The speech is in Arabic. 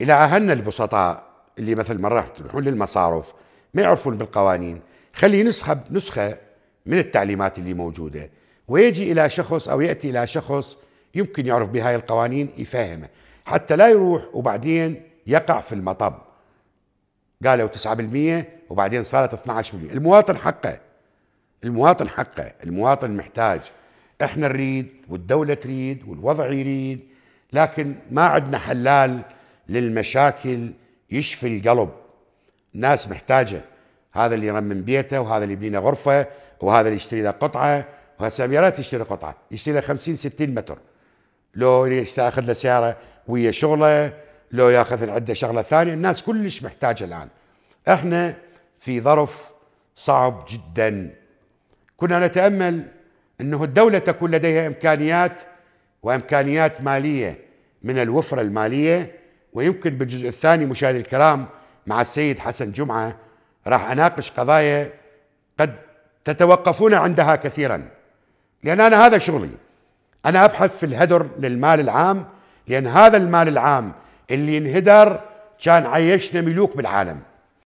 الى اهلنا البسطاء اللي مثل ما راح تروحون للمصارف ما يعرفون بالقوانين خليه نسخه نسخه من التعليمات اللي موجوده ويجي الى شخص او ياتي الى شخص يمكن يعرف بهاي القوانين يفهمه حتى لا يروح وبعدين يقع في المطب قالوا 9% وبعدين صارت 12% المواطن حقه المواطن حقه المواطن محتاج احنا نريد والدولة تريد والوضع يريد لكن ما عندنا حلال للمشاكل يشفي القلب ناس محتاجه هذا اللي يرمم بيته وهذا اللي يبني له غرفه وهذا اللي يشتري له قطعه وهسه يا ريت يشتري قطعه يشتري له 50 60 متر لو يستاخذ له سياره ويا شغله لو ياخذ عنده شغله ثانيه الناس كلش محتاجه الان احنا في ظرف صعب جدا كنا نتامل انه الدوله تكون لديها امكانيات وامكانيات ماليه من الوفره الماليه ويمكن بالجزء الثاني مشاهدي الكرام مع السيد حسن جمعة راح أناقش قضايا قد تتوقفون عندها كثيرا لأن أنا هذا شغلي أنا أبحث في الهدر للمال العام لأن هذا المال العام اللي انهدر كان عيشنا ملوك بالعالم